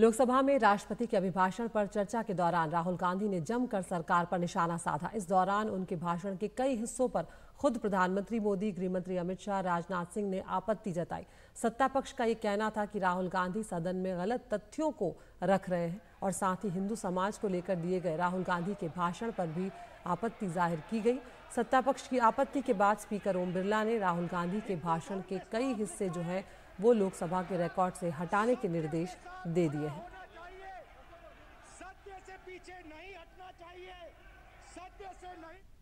लोकसभा में राष्ट्रपति के अभिभाषण पर चर्चा के दौरान राहुल गांधी ने जमकर सरकार पर निशाना साधा इस दौरान उनके भाषण के कई हिस्सों पर खुद प्रधानमंत्री मोदी गृहमंत्री अमित शाह राजनाथ सिंह ने आपत्ति जताई सत्ता पक्ष का ये कहना था कि राहुल गांधी सदन में गलत तथ्यों को रख रहे हैं और साथ ही हिंदू समाज को लेकर दिए गए राहुल गांधी के भाषण पर भी आपत्ति जाहिर की गई सत्ता पक्ष की आपत्ति के बाद स्पीकर ओम बिरला ने राहुल गांधी के भाषण के कई हिस्से जो है वो लोकसभा के रिकॉर्ड से हटाने के निर्देश दे दिए हैं सत्य से पीछे नहीं हटना चाहिए सत्य से नहीं